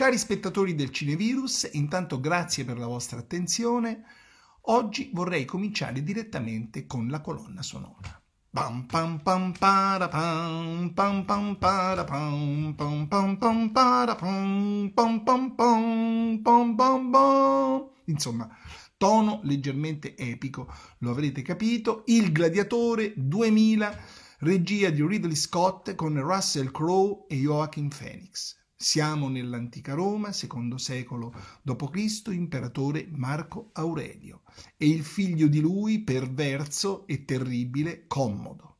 Cari spettatori del Cinevirus, intanto grazie per la vostra attenzione. Oggi vorrei cominciare direttamente con la colonna sonora. Pam pam pam para pam pam pam para pam pam pam pam para pam pam pam pam pam Insomma, tono leggermente epico, lo avrete capito. Il Gladiatore 2000, regia di Ridley Scott con Russell Crowe e Joachim Phoenix. Siamo nell'antica Roma, secondo secolo d.C., imperatore Marco Aurelio e il figlio di lui perverso e terribile Commodo.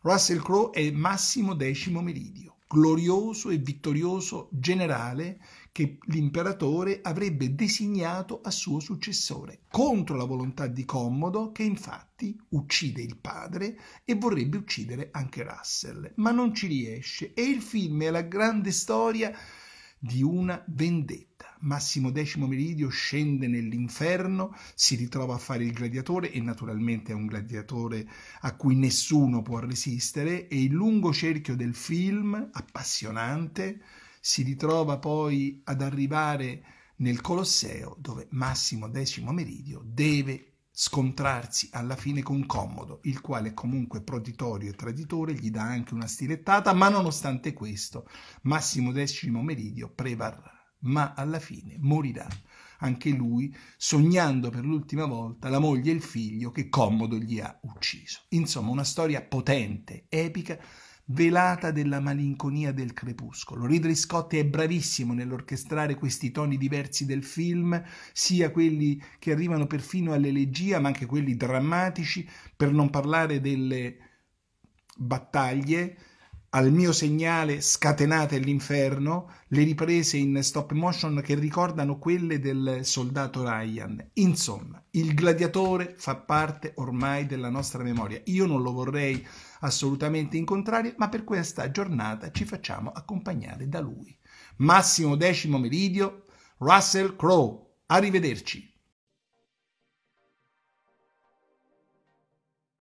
Russell Crowe è Massimo X Meridio glorioso e vittorioso generale che l'imperatore avrebbe designato a suo successore, contro la volontà di Commodo che infatti uccide il padre e vorrebbe uccidere anche Russell, ma non ci riesce e il film è la grande storia di una vendetta Massimo X Meridio scende nell'inferno, si ritrova a fare il gladiatore e naturalmente è un gladiatore a cui nessuno può resistere e il lungo cerchio del film, appassionante, si ritrova poi ad arrivare nel Colosseo dove Massimo X Meridio deve scontrarsi alla fine con Commodo, il quale comunque proditorio e traditore gli dà anche una stilettata, ma nonostante questo Massimo X Meridio prevarrà ma alla fine morirà anche lui, sognando per l'ultima volta la moglie e il figlio che Commodo gli ha ucciso. Insomma, una storia potente, epica, velata della malinconia del crepuscolo. Ridley Scott è bravissimo nell'orchestrare questi toni diversi del film, sia quelli che arrivano perfino all'elegia, ma anche quelli drammatici, per non parlare delle battaglie al mio segnale scatenate l'inferno, le riprese in stop motion che ricordano quelle del soldato Ryan. Insomma, il gladiatore fa parte ormai della nostra memoria. Io non lo vorrei assolutamente incontrare, ma per questa giornata ci facciamo accompagnare da lui. Massimo decimo meridio, Russell Crowe. Arrivederci.